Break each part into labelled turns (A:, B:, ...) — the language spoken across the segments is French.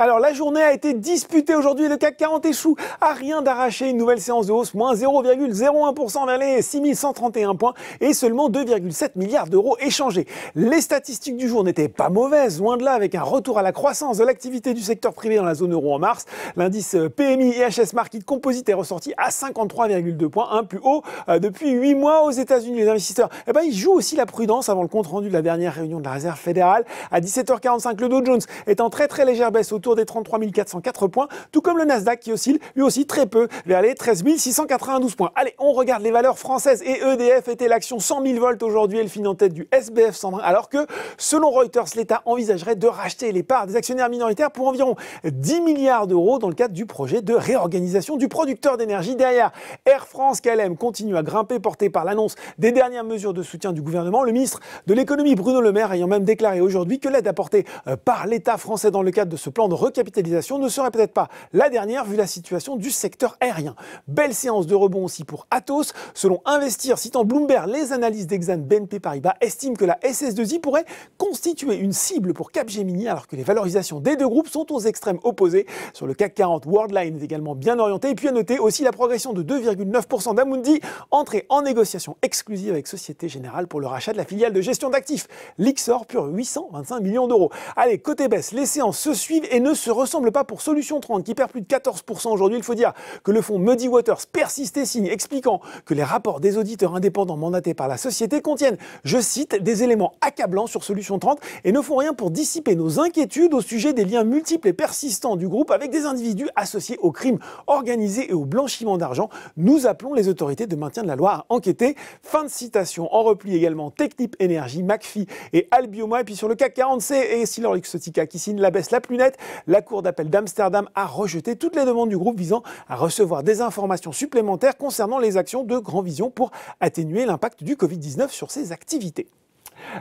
A: Alors la journée a été disputée aujourd'hui le CAC 40 échoue à rien d'arracher une nouvelle séance de hausse, moins 0,01% vers les 6131 points et seulement 2,7 milliards d'euros échangés. Les statistiques du jour n'étaient pas mauvaises, loin de là avec un retour à la croissance de l'activité du secteur privé dans la zone euro en mars. L'indice euh, PMI IHS Market Composite est ressorti à 53,2 points, un plus haut euh, depuis 8 mois aux États-Unis. Les investisseurs, eh ben, ils jouent aussi la prudence avant le compte rendu de la dernière réunion de la Réserve fédérale à 17h45. Le Dow Jones est en très très légère baisse autour des 33 404 points, tout comme le Nasdaq qui oscille lui aussi très peu vers les 13 692 points. Allez, on regarde les valeurs françaises et EDF était l'action 100 000 volts aujourd'hui, elle finit en tête du SBF 120 alors que selon Reuters, l'État envisagerait de racheter les parts des actionnaires minoritaires pour environ 10 milliards d'euros dans le cadre du projet de réorganisation du producteur d'énergie. Derrière, Air France KLM continue à grimper porté par l'annonce des dernières mesures de soutien du gouvernement, le ministre de l'économie Bruno Le Maire ayant même déclaré aujourd'hui que l'aide apportée euh, par l'État français dans le cadre de ce plan de recapitalisation ne serait peut-être pas la dernière vu la situation du secteur aérien. Belle séance de rebond aussi pour Atos. Selon Investir, citant Bloomberg, les analyses d'Exane BNP Paribas estiment que la SS2I pourrait constituer une cible pour Capgemini alors que les valorisations des deux groupes sont aux extrêmes opposés. Sur le CAC 40, Worldline est également bien orienté. Et puis à noter aussi la progression de 2,9% d'Amundi, entrée en négociation exclusive avec Société Générale pour le rachat de la filiale de gestion d'actifs. L'Ixor pure 825 millions d'euros. Allez, côté baisse, les séances se suivent et ne ne se ressemble pas pour Solution 30 qui perd plus de 14% aujourd'hui. Il faut dire que le fonds Muddy Waters persiste et signe expliquant que les rapports des auditeurs indépendants mandatés par la société contiennent, je cite, des éléments accablants sur Solution 30 et ne font rien pour dissiper nos inquiétudes au sujet des liens multiples et persistants du groupe avec des individus associés au crime organisé et au blanchiment d'argent. Nous appelons les autorités de maintien de la loi à enquêter. Fin de citation. En repli également Technip Energy, McPhee et Albioma. Et puis sur le CAC 40, c'est Silor Luxotica qui signe la baisse la plus nette la Cour d'appel d'Amsterdam a rejeté toutes les demandes du groupe visant à recevoir des informations supplémentaires concernant les actions de Grand Vision pour atténuer l'impact du Covid-19 sur ses activités.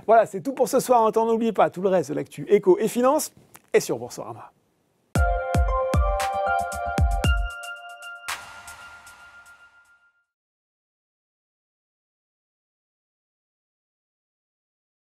A: Voilà, c'est tout pour ce soir. N'oubliez pas tout le reste de l'actu éco et finance Et sur Boursorama.